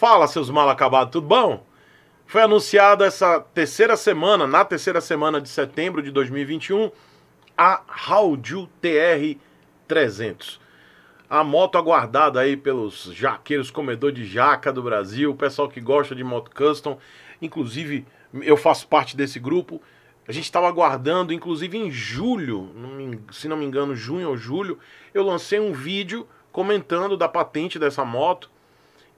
Fala, seus mal acabados, tudo bom? Foi anunciada essa terceira semana, na terceira semana de setembro de 2021, a Haldio TR 300. A moto aguardada aí pelos jaqueiros, comedor de jaca do Brasil, o pessoal que gosta de moto custom, inclusive eu faço parte desse grupo. A gente estava aguardando, inclusive em julho, se não me engano, junho ou julho, eu lancei um vídeo comentando da patente dessa moto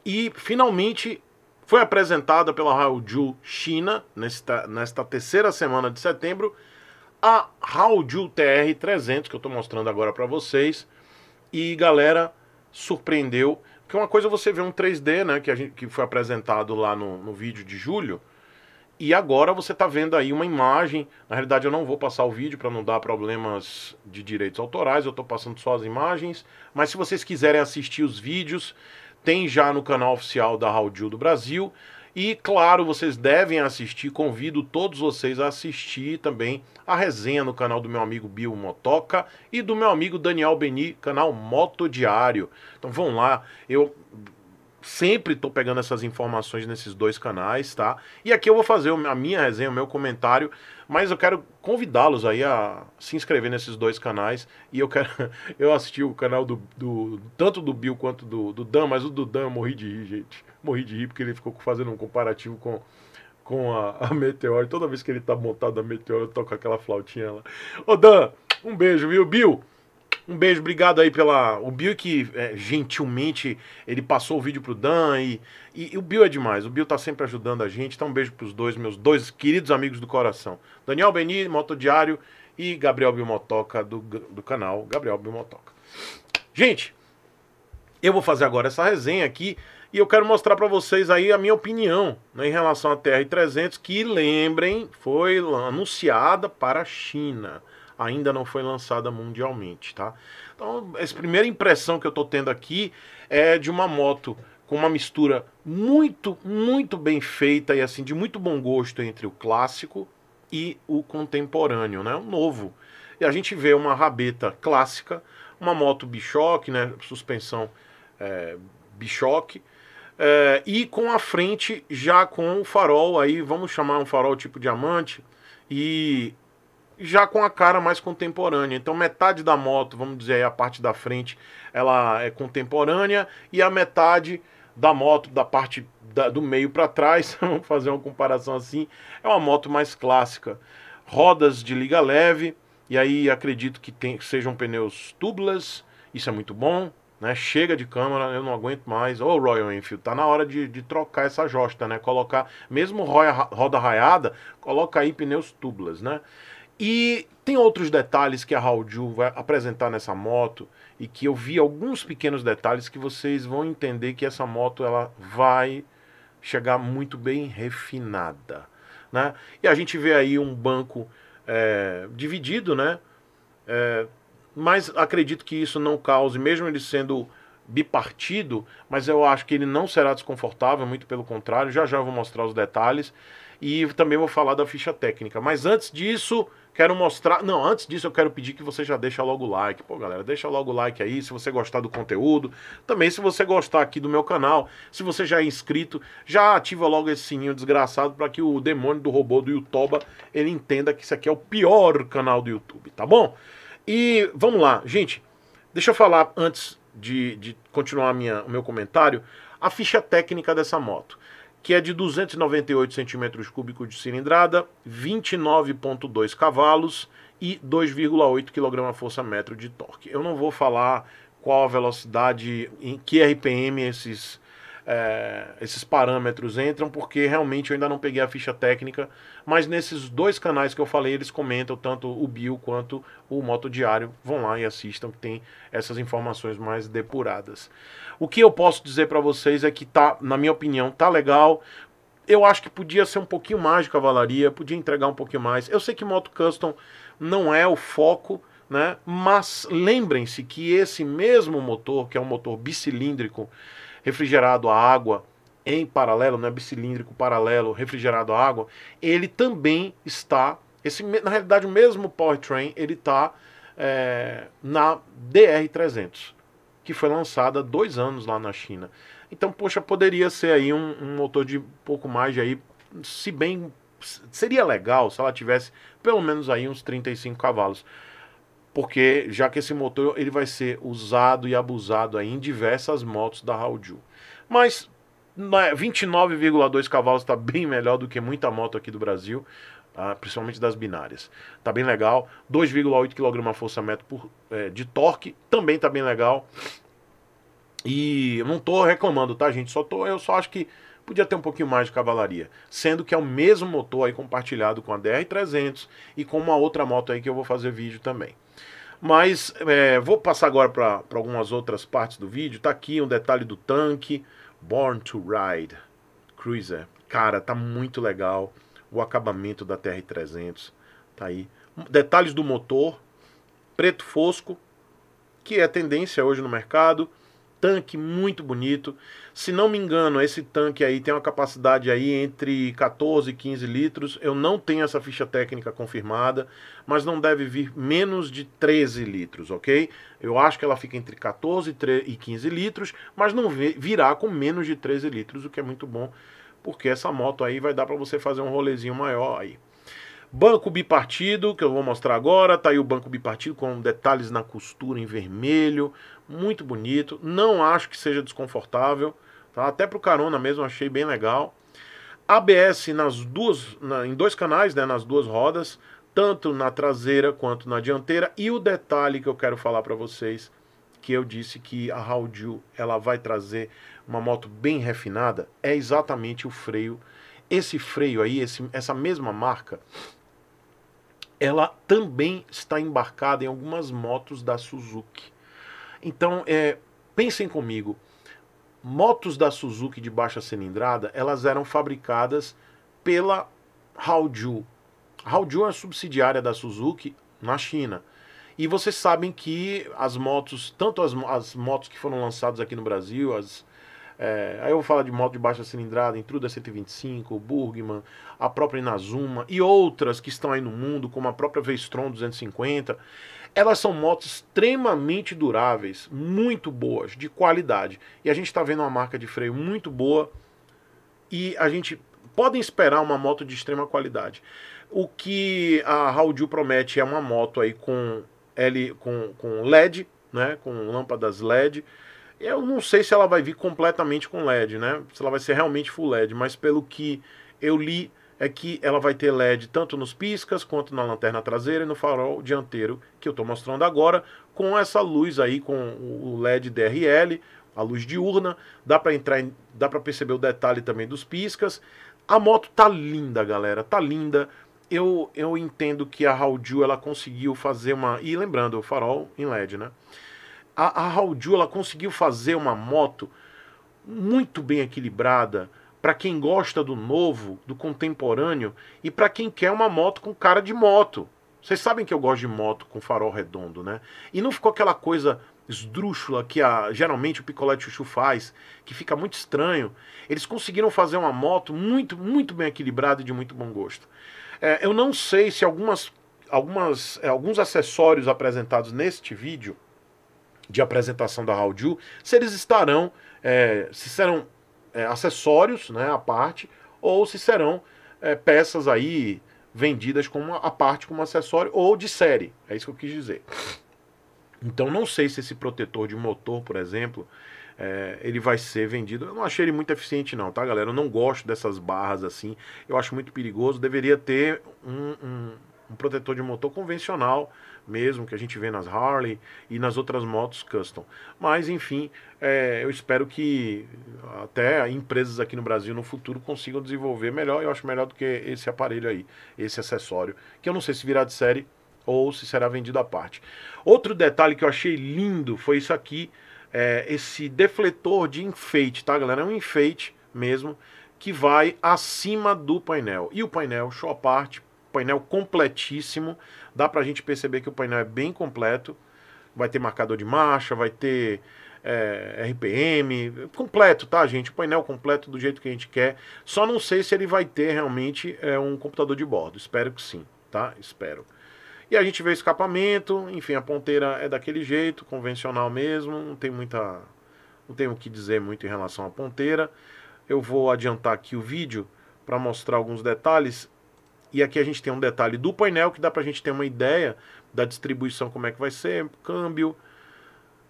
e finalmente foi apresentada pela Haoju China nesta, nesta terceira semana de setembro a Haoju TR300 que eu estou mostrando agora para vocês e galera surpreendeu que é uma coisa você vê um 3D né que a gente, que foi apresentado lá no, no vídeo de julho e agora você está vendo aí uma imagem. Na realidade, eu não vou passar o vídeo para não dar problemas de direitos autorais, eu estou passando só as imagens. Mas se vocês quiserem assistir os vídeos, tem já no canal oficial da Raudil do Brasil. E claro, vocês devem assistir, convido todos vocês a assistir também a resenha no canal do meu amigo Bill Motoca e do meu amigo Daniel Beni, canal Moto Diário. Então vão lá, eu sempre estou pegando essas informações nesses dois canais, tá? E aqui eu vou fazer a minha resenha, o meu comentário, mas eu quero convidá-los aí a se inscrever nesses dois canais. E eu quero. Eu assisti o canal do. do tanto do Bill quanto do, do Dan, mas o do Dan eu morri de rir, gente. Morri de rir, porque ele ficou fazendo um comparativo com com a, a Meteor. Toda vez que ele tá montado a Meteor, eu toco aquela flautinha lá. Ô Dan, um beijo, viu? Bill, um beijo, obrigado aí pela. O Bill que é, gentilmente ele passou o vídeo pro Dan e, e, e, o Bill é demais. O Bill tá sempre ajudando a gente. Então um beijo pros dois, meus dois queridos amigos do coração. Daniel Beni, Motodiário e Gabriel Bilmotoca do, do canal Gabriel Bilmotoca. Gente, eu vou fazer agora essa resenha aqui e eu quero mostrar para vocês aí a minha opinião né, em relação à TR-300, que lembrem, foi anunciada para a China. Ainda não foi lançada mundialmente, tá? Então, essa primeira impressão que eu tô tendo aqui é de uma moto com uma mistura muito, muito bem feita e assim de muito bom gosto entre o clássico e o contemporâneo, né? O novo. E a gente vê uma rabeta clássica, uma moto bichoque, né? Suspensão é, bichoque, é, e com a frente já com o farol aí, vamos chamar um farol tipo diamante, e já com a cara mais contemporânea. Então metade da moto, vamos dizer aí, a parte da frente, ela é contemporânea, e a metade da moto, da parte da, do meio para trás, vamos fazer uma comparação assim, é uma moto mais clássica. Rodas de liga leve, e aí acredito que, tem, que sejam pneus tubulas, isso é muito bom. Né? Chega de câmera, eu não aguento mais. Ô, Royal Enfield, tá na hora de, de trocar essa josta, né? Colocar, mesmo roia, roda raiada, coloca aí pneus tublas, né? E tem outros detalhes que a Raul vai apresentar nessa moto e que eu vi alguns pequenos detalhes que vocês vão entender que essa moto ela vai chegar muito bem refinada, né? E a gente vê aí um banco é, dividido, né? É, mas acredito que isso não cause, mesmo ele sendo bipartido, mas eu acho que ele não será desconfortável, muito pelo contrário. Já já eu vou mostrar os detalhes e também vou falar da ficha técnica. Mas antes disso, quero mostrar. Não, antes disso eu quero pedir que você já deixa logo o like. Pô, galera, deixa logo o like aí se você gostar do conteúdo. Também se você gostar aqui do meu canal, se você já é inscrito, já ativa logo esse sininho desgraçado para que o demônio do robô do YouTube ele entenda que isso aqui é o pior canal do YouTube, tá bom? E vamos lá, gente. Deixa eu falar antes de, de continuar minha, o meu comentário, a ficha técnica dessa moto, que é de 298 centímetros cúbicos de cilindrada, 29,2 cavalos e 2,8 kgfm de torque. Eu não vou falar qual a velocidade, em que RPM esses é, esses parâmetros entram, porque realmente eu ainda não peguei a ficha técnica, mas nesses dois canais que eu falei, eles comentam tanto o Bill quanto o Moto Diário. Vão lá e assistam, que tem essas informações mais depuradas. O que eu posso dizer para vocês é que tá, na minha opinião, tá legal. Eu acho que podia ser um pouquinho mais de cavalaria, podia entregar um pouquinho mais. Eu sei que Moto Custom não é o foco, né? Mas lembrem-se que esse mesmo motor, que é um motor bicilíndrico, refrigerado a água em paralelo, não é bicilíndrico paralelo, refrigerado a água, ele também está, esse, na realidade o mesmo powertrain, ele está é, na DR300, que foi lançada há dois anos lá na China. Então, poxa, poderia ser aí um, um motor de pouco mais de aí, se bem, seria legal se ela tivesse pelo menos aí uns 35 cavalos porque já que esse motor ele vai ser usado e abusado aí em diversas motos da Raudju. Mas 29,2 né, cavalos está bem melhor do que muita moto aqui do Brasil, tá? principalmente das binárias. Tá bem legal. 2,8 kgfm é, de torque também tá bem legal. E eu não tô reclamando, tá, gente? Só tô, eu só acho que podia ter um pouquinho mais de cavalaria, sendo que é o mesmo motor aí compartilhado com a DR300 e com uma outra moto aí que eu vou fazer vídeo também. Mas é, vou passar agora para algumas outras partes do vídeo. Tá aqui um detalhe do tanque. Born to Ride Cruiser. Cara, tá muito legal. O acabamento da TR-300. Tá aí. Detalhes do motor. Preto fosco. Que é tendência hoje no mercado. Tanque muito bonito. Se não me engano, esse tanque aí tem uma capacidade aí entre 14 e 15 litros. Eu não tenho essa ficha técnica confirmada, mas não deve vir menos de 13 litros, ok? Eu acho que ela fica entre 14 e 15 litros, mas não virá com menos de 13 litros, o que é muito bom, porque essa moto aí vai dar para você fazer um rolezinho maior aí. Banco bipartido, que eu vou mostrar agora, tá aí o banco bipartido com detalhes na costura em vermelho, muito bonito. Não acho que seja desconfortável, tá? Até pro carona mesmo achei bem legal. ABS nas duas, na, em dois canais, né, nas duas rodas, tanto na traseira quanto na dianteira. E o detalhe que eu quero falar para vocês, que eu disse que a Haudiu ela vai trazer uma moto bem refinada, é exatamente o freio. Esse freio aí, esse, essa mesma marca, ela também está embarcada em algumas motos da Suzuki. Então, é, pensem comigo, motos da Suzuki de baixa cilindrada, elas eram fabricadas pela Haoju. Haoju é a subsidiária da Suzuki na China. E vocês sabem que as motos, tanto as, as motos que foram lançadas aqui no Brasil, as é, aí eu vou falar de moto de baixa cilindrada, Intruda 125, Burgman, a própria Inazuma e outras que estão aí no mundo, como a própria Vestron 250. Elas são motos extremamente duráveis, muito boas, de qualidade. E a gente está vendo uma marca de freio muito boa e a gente podem esperar uma moto de extrema qualidade. O que a Haldil promete é uma moto aí com, L, com, com LED, né, com lâmpadas LED, eu não sei se ela vai vir completamente com LED, né? Se ela vai ser realmente full LED, mas pelo que eu li é que ela vai ter LED tanto nos piscas quanto na lanterna traseira e no farol dianteiro que eu estou mostrando agora, com essa luz aí com o LED DRL, a luz diurna, dá para entrar, em, dá para perceber o detalhe também dos piscas. A moto tá linda, galera, tá linda. Eu, eu entendo que a Raudil ela conseguiu fazer uma e lembrando, o farol em LED, né? a, a Raudil, ela conseguiu fazer uma moto muito bem equilibrada para quem gosta do novo, do contemporâneo e para quem quer uma moto com cara de moto. Vocês sabem que eu gosto de moto com farol redondo, né? E não ficou aquela coisa esdrúxula que a, geralmente o picolé de chuchu faz, que fica muito estranho. Eles conseguiram fazer uma moto muito, muito bem equilibrada e de muito bom gosto. É, eu não sei se algumas, algumas, é, alguns acessórios apresentados neste vídeo de apresentação da Raul se eles estarão, é, se serão é, acessórios, né, à parte, ou se serão é, peças aí vendidas como a parte como acessório ou de série. É isso que eu quis dizer. Então não sei se esse protetor de motor, por exemplo, é, ele vai ser vendido. Eu não achei ele muito eficiente, não, tá, galera? Eu não gosto dessas barras assim. Eu acho muito perigoso. Deveria ter um, um, um protetor de motor convencional mesmo que a gente vê nas Harley e nas outras motos custom. Mas, enfim, é, eu espero que até empresas aqui no Brasil no futuro consigam desenvolver melhor. Eu acho melhor do que esse aparelho aí, esse acessório, que eu não sei se virá de série ou se será vendido à parte. Outro detalhe que eu achei lindo foi isso aqui, é, esse defletor de enfeite, tá galera? É um enfeite mesmo que vai acima do painel. E o painel, show à parte, painel completíssimo. Dá para a gente perceber que o painel é bem completo. Vai ter marcador de marcha, vai ter é, eh, RPM, completo, tá, gente? O painel completo do jeito que a gente quer. Só não sei se ele vai ter realmente é, um computador de bordo. Espero que sim, tá? Espero. E a gente vê o escapamento, enfim, a ponteira é daquele jeito, convencional mesmo, não tem muita. Não tenho o que dizer muito em relação à ponteira. Eu vou adiantar aqui o vídeo para mostrar alguns detalhes. E aqui a gente tem um detalhe do painel que dá para a gente ter uma ideia da distribuição, como é que vai ser, câmbio,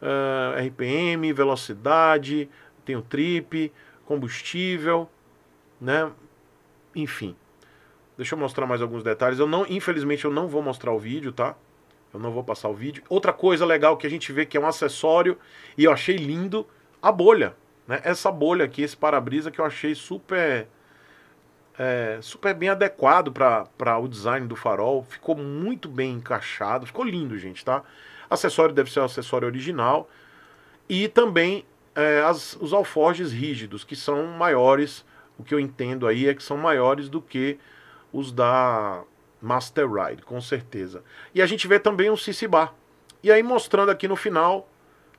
uh, ah, RPM, velocidade, tem o trip, combustível, né? Enfim. Deixa eu mostrar mais alguns detalhes. Eu não, infelizmente, eu não vou mostrar o vídeo, tá? Eu não vou passar o vídeo. Outra coisa legal que a gente vê que é um acessório e eu achei lindo a bolha, né? Essa bolha aqui, esse para-brisa que eu achei super é, super bem adequado para o design do farol. Ficou muito bem encaixado, ficou lindo, gente, tá? Acessório deve ser um acessório original. E também é, as, os alforjes rígidos, que são maiores, o que eu entendo aí é que são maiores do que os da Master Ride, com certeza. E a gente vê também um CC Bar. E aí mostrando aqui no final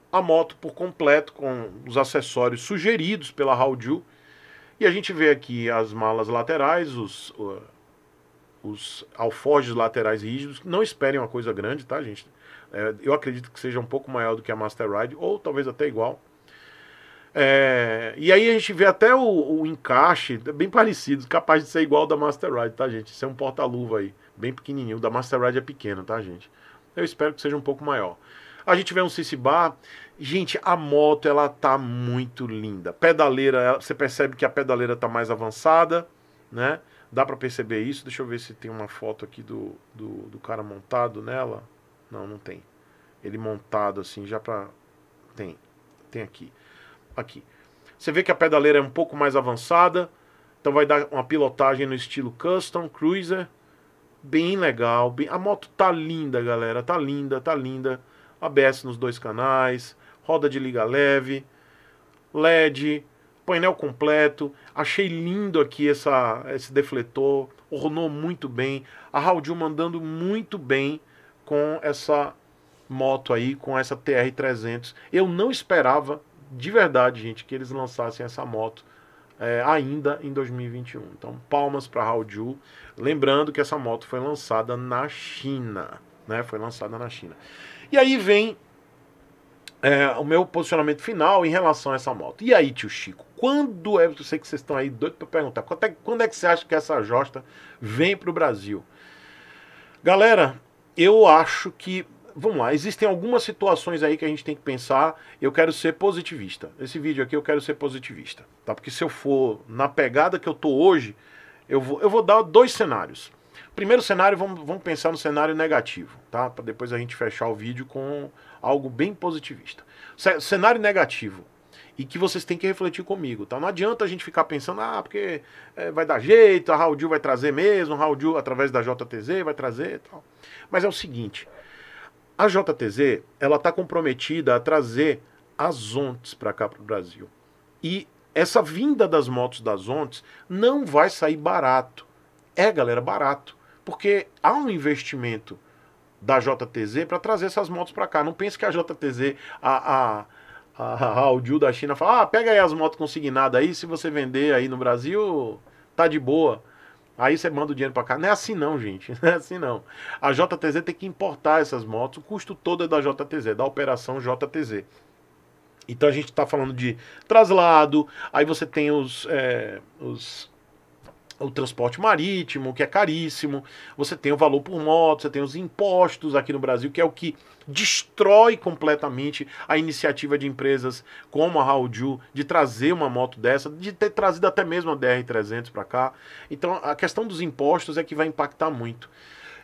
a moto por completo, com os acessórios sugeridos pela Haudiu e a gente vê aqui as malas laterais, os, os alforjes laterais rígidos. Não esperem uma coisa grande, tá, gente? É, eu acredito que seja um pouco maior do que a Master Ride, ou talvez até igual. É, e aí a gente vê até o, o, encaixe, é bem parecido, capaz de ser igual da Master Ride, tá, gente? Isso é um porta-luva aí, bem pequenininho. O da Master Ride é pequeno, tá, gente? Eu espero que seja um pouco maior. A gente vê um Cici Bar. Gente, a moto ela tá muito linda. Pedaleira, você percebe que a pedaleira tá mais avançada, né? Dá para perceber isso. Deixa eu ver se tem uma foto aqui do, do, do cara montado nela. Não, não tem. Ele montado assim, já para tem. Tem aqui. Aqui. Você vê que a pedaleira é um pouco mais avançada. Então vai dar uma pilotagem no estilo custom, cruiser. Bem legal. Bem... A moto tá linda, galera. Tá linda, tá linda. ABS nos dois canais, roda de liga leve, LED, painel completo. Achei lindo aqui essa, esse defletor, ornou muito bem. A Raudil mandando muito bem com essa moto aí, com essa TR300. Eu não esperava, de verdade, gente, que eles lançassem essa moto é, ainda em 2021. Então, palmas para a Raudil. Lembrando que essa moto foi lançada na China, né? Foi lançada na China. E aí vem é, o meu posicionamento final em relação a essa moto. E aí, tio Chico, quando é? Eu sei que vocês estão aí doido para perguntar. Quando é, quando é que você acha que essa Josta vem para o Brasil? Galera, eu acho que. Vamos lá, existem algumas situações aí que a gente tem que pensar. Eu quero ser positivista. Esse vídeo aqui eu quero ser positivista, tá? Porque se eu for na pegada que eu tô hoje, eu vou, eu vou dar dois cenários. Primeiro cenário, vamos, vamos pensar no cenário negativo, tá? Para depois a gente fechar o vídeo com algo bem positivista. Cenário negativo. E que vocês têm que refletir comigo, tá? Não adianta a gente ficar pensando, ah, porque é, vai dar jeito, a Raul Gil vai trazer mesmo, a Raul Gil, através da JTZ, vai trazer e tal. Mas é o seguinte, a JTZ, ela está comprometida a trazer as ontes para cá, para o Brasil. E essa vinda das motos das ontes não vai sair barato. É, galera, barato. Porque há um investimento da JTZ para trazer essas motos para cá. Não pense que a JTZ, a, a, a, a Audio da China, fala: ah, pega aí as motos consignadas aí, se você vender aí no Brasil, tá de boa. Aí você manda o dinheiro para cá. Não é assim não, gente. Não é assim não. A JTZ tem que importar essas motos. O custo todo é da JTZ, da operação JTZ. Então a gente está falando de traslado. Aí você tem os, é, os o transporte marítimo, que é caríssimo, você tem o valor por moto, você tem os impostos aqui no Brasil, que é o que destrói completamente a iniciativa de empresas como a Raudju de trazer uma moto dessa, de ter trazido até mesmo a DR300 para cá. Então, a questão dos impostos é que vai impactar muito.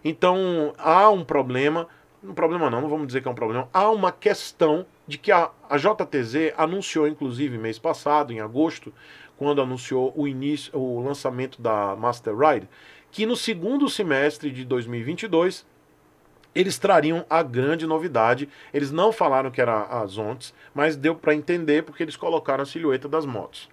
Então, há um problema, um problema não, não vamos dizer que é um problema, há uma questão de que a, a JTZ anunciou, inclusive, mês passado, em agosto, quando anunciou o início, o lançamento da Master Ride, que no segundo semestre de 2022 eles trariam a grande novidade. Eles não falaram que era as Ontes, mas deu para entender porque eles colocaram a silhueta das motos.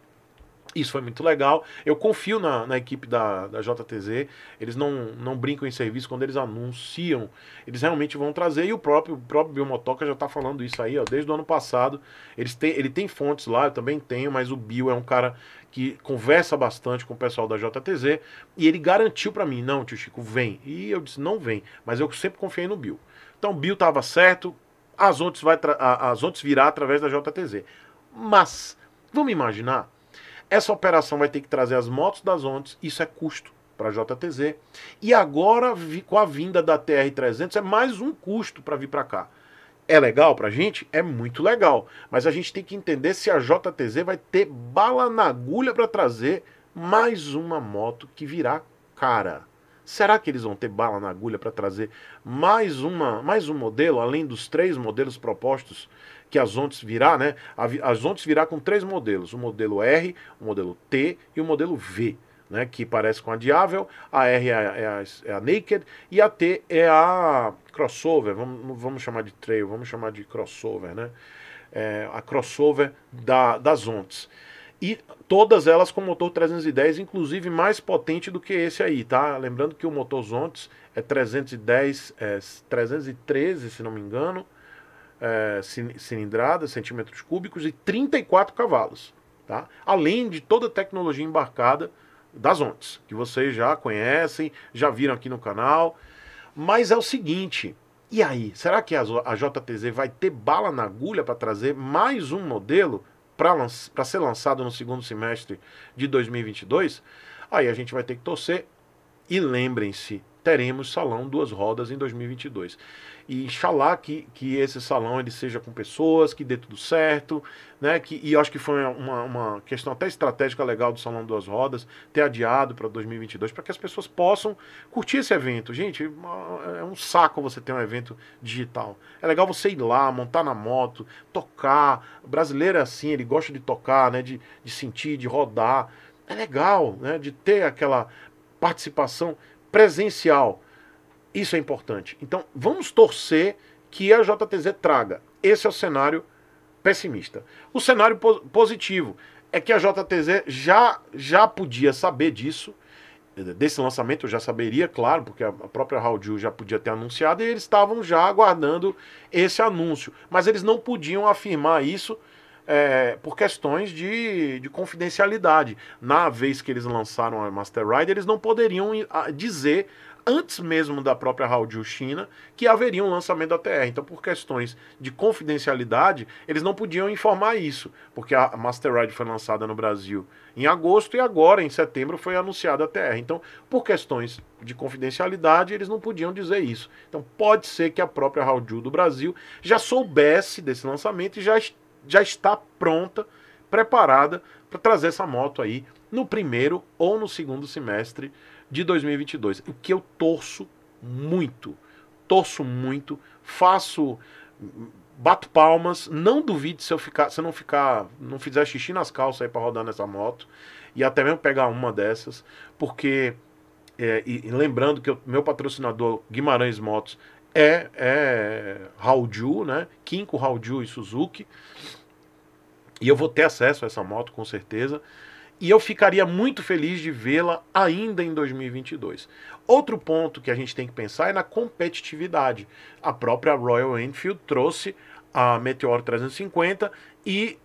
Isso foi muito legal. Eu confio na, na equipe da, da JTZ. Eles não, não brincam em serviço quando eles anunciam. Eles realmente vão trazer. E o próprio, próprio Bill Biomotoca já está falando isso aí, ó, desde o ano passado. Eles têm, ele tem fontes lá, eu também tenho, mas o Bill é um cara que conversa bastante com o pessoal da JTZ. E ele garantiu para mim: não, tio Chico, vem. E eu disse: não vem. Mas eu sempre confiei no Bill Então o Bill estava certo. As ontes, vai as ontes virá através da JTZ. Mas, vamos imaginar essa operação vai ter que trazer as motos das ondas, isso é custo para a JTZ. E agora, com a vinda da TR-300, é mais um custo para vir para cá. É legal para a gente? É muito legal. Mas a gente tem que entender se a JTZ vai ter bala na agulha para trazer mais uma moto que virá cara. Será que eles vão ter bala na agulha para trazer mais, uma, mais um modelo, além dos três modelos propostos que as ondas virá, né? As ondas virar virá com três modelos: o modelo R, o modelo T e o modelo V. Né, que parece com a Diável, a R é a, é, a, é a, Naked e a T é a crossover, vamos, vamos chamar de trail, vamos chamar de crossover, né? É, a crossover da, das ondas E todas elas com motor 310, inclusive mais potente do que esse aí, tá? Lembrando que o motor Zontes é 310, é 313, se não me engano, é, cilindradas, centímetros cúbicos e 34 cavalos, tá? Além de toda a tecnologia embarcada das ondas, que vocês já conhecem, já viram aqui no canal. Mas é o seguinte, e aí, será que a, a JTZ vai ter bala na agulha para trazer mais um modelo para ser lançado no segundo semestre de 2022? Aí a gente vai ter que torcer. E lembrem-se, teremos salão duas rodas em 2022. E inshallah que, que esse salão ele seja com pessoas, que dê tudo certo, né? Que, e acho que foi uma, uma questão até estratégica legal do salão duas rodas ter adiado para 2022 para que as pessoas possam curtir esse evento. Gente, é um saco você ter um evento digital. É legal você ir lá, montar na moto, tocar. O brasileiro é assim, ele gosta de tocar, né? De, de sentir, de rodar. É legal, né? De ter aquela participação presencial. Isso é importante. Então, vamos torcer que a JTZ traga. Esse é o cenário pessimista. O cenário positivo é que a JTZ já, já podia saber disso. Desse lançamento eu já saberia, claro, porque a própria Raul já podia ter anunciado e eles estavam já aguardando esse anúncio. Mas eles não podiam afirmar isso é, por questões de, de, confidencialidade. Na vez que eles lançaram a Master Rider eles não poderiam ah, dizer, antes mesmo da própria Haudio China, que haveria um lançamento da TR. Então, por questões de confidencialidade, eles não podiam informar isso, porque a Master Rider foi lançada no Brasil em agosto e agora, em setembro, foi anunciada a TR. Então, por questões de confidencialidade, eles não podiam dizer isso. Então, pode ser que a própria Haudio do Brasil já soubesse desse lançamento e já já está pronta, preparada para trazer essa moto aí no primeiro ou no segundo semestre de 2022. O que eu torço muito, torço muito, faço bato palmas, não duvide se eu ficar, se eu não ficar, não fizer xixi nas calças aí para rodar nessa moto e até mesmo pegar uma dessas, porque é, e, e, lembrando que o meu patrocinador Guimarães Motos é, é Hauju, né? Kinko, Hauju e Suzuki. E eu vou ter acesso a essa moto com certeza. E eu ficaria muito feliz de vê-la ainda em 2022. Outro ponto que a gente tem que pensar é na competitividade. A própria Royal Enfield trouxe a Meteor 350 e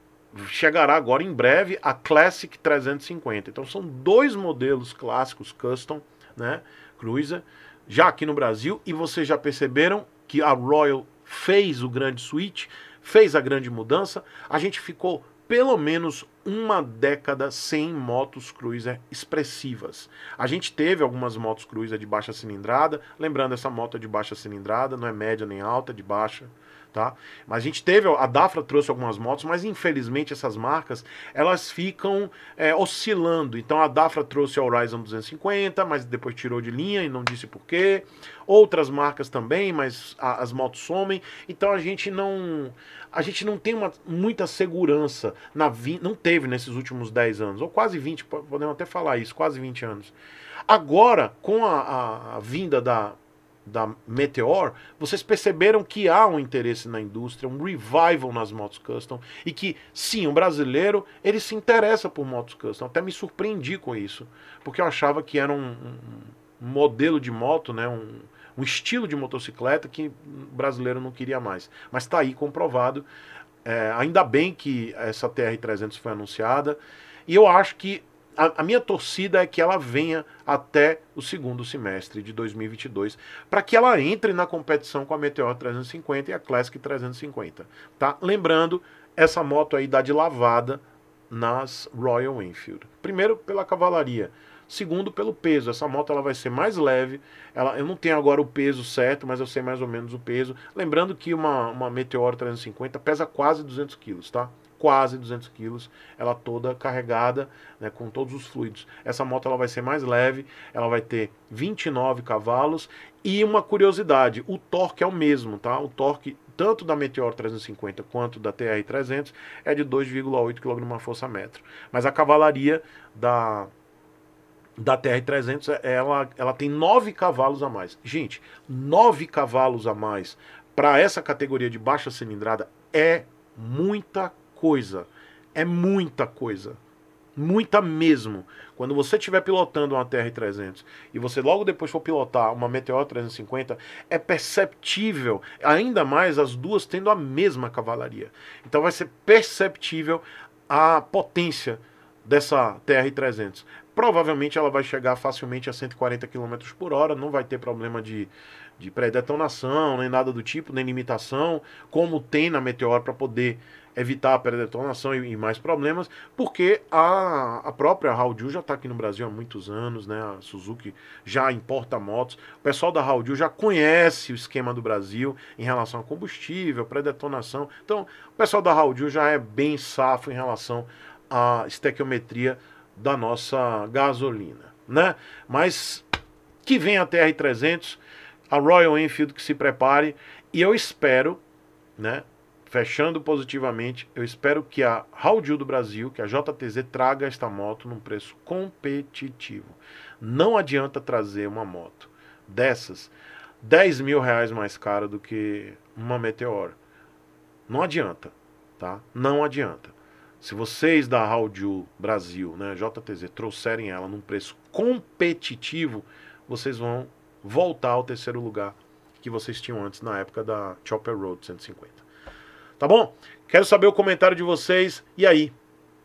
chegará agora em breve a Classic 350. Então são dois modelos clássicos custom, né, cruiser, já aqui no Brasil, e vocês já perceberam que a Royal fez o grande switch, fez a grande mudança. A gente ficou pelo menos uma década sem motos cruiser expressivas. A gente teve algumas motos cruiser de baixa cilindrada, lembrando essa moto é de baixa cilindrada, não é média nem alta, é de baixa tá? Mas a gente teve, a Dafra trouxe algumas motos, mas infelizmente essas marcas, elas ficam é, oscilando. Então a Dafra trouxe a Horizon 250, mas depois tirou de linha e não disse porquê. Outras marcas também, mas a, as motos somem. Então a gente não a gente não tem uma, muita segurança na vi, não teve nesses últimos 10 anos, ou quase 20, podemos até falar isso, quase 20 anos. Agora, com a, a, a vinda da da Meteor, vocês perceberam que há um interesse na indústria, um revival nas motos custom e que sim, o um brasileiro ele se interessa por motos custom. Até me surpreendi com isso, porque eu achava que era um, um modelo de moto, né, um, um, estilo de motocicleta que o brasileiro não queria mais. Mas está aí comprovado. É, ainda bem que essa TR300 foi anunciada. E eu acho que a, a minha torcida é que ela venha até o segundo semestre de 2022, para que ela entre na competição com a Meteor 350 e a Classic 350, tá? Lembrando, essa moto aí dá de lavada nas Royal Enfield. Primeiro pela cavalaria, segundo pelo peso. Essa moto ela vai ser mais leve. Ela, eu não tenho agora o peso certo, mas eu sei mais ou menos o peso. Lembrando que uma, uma Meteor 350 pesa quase 200 quilos, tá? quase 200 quilos, ela toda carregada, né, com todos os fluidos. Essa moto ela vai ser mais leve, ela vai ter 29 cavalos e uma curiosidade, o torque é o mesmo, tá? O torque tanto da Meteor 350 quanto da TR 300 é de 2,8 kgfm, mas a cavalaria da da TR-300, é, ela, ela tem 9 cavalos a mais. Gente, 9 cavalos a mais para essa categoria de baixa cilindrada é muita coisa. É muita coisa. Muita mesmo. Quando você estiver pilotando uma TR-300 e você logo depois for pilotar uma Meteor 350, é perceptível, ainda mais as duas tendo a mesma cavalaria. Então vai ser perceptível a potência dessa TR-300. Provavelmente ela vai chegar facilmente a 140 km por hora, não vai ter problema de, de pré detonação nem nada do tipo, nem limitação, como tem na Meteor para poder evitar a pré e, e, mais problemas, porque a, a própria Haldju já está aqui no Brasil há muitos anos, né? A Suzuki já importa motos, o pessoal da Haldju já conhece o esquema do Brasil em relação a combustível, pré detonação Então, o pessoal da Haldju já é bem safo em relação à estequiometria da nossa gasolina, né? Mas que vem a TR300 a Royal Enfield que se prepare e eu espero, né, fechando positivamente, eu espero que a Raudil do Brasil, que a JTZ traga esta moto num preço competitivo. Não adianta trazer uma moto dessas 10 mil reais mais cara do que uma Meteor. Não adianta, tá? Não adianta. Se vocês da Raudil Brasil, né, JTZ, trouxerem ela num preço competitivo, vocês vão voltar ao terceiro lugar que vocês tinham antes na época da Chopper Road 150. Tá bom? Quero saber o comentário de vocês. E aí?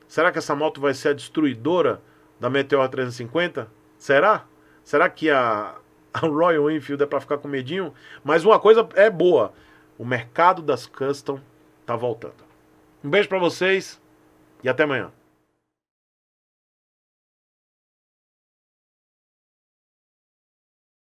Será que essa moto vai ser a destruidora da Meteor 350? Será? Será que a, a Royal Enfield é para ficar com medinho? Mas uma coisa é boa: o mercado das custom tá voltando. Um beijo para vocês e até amanhã.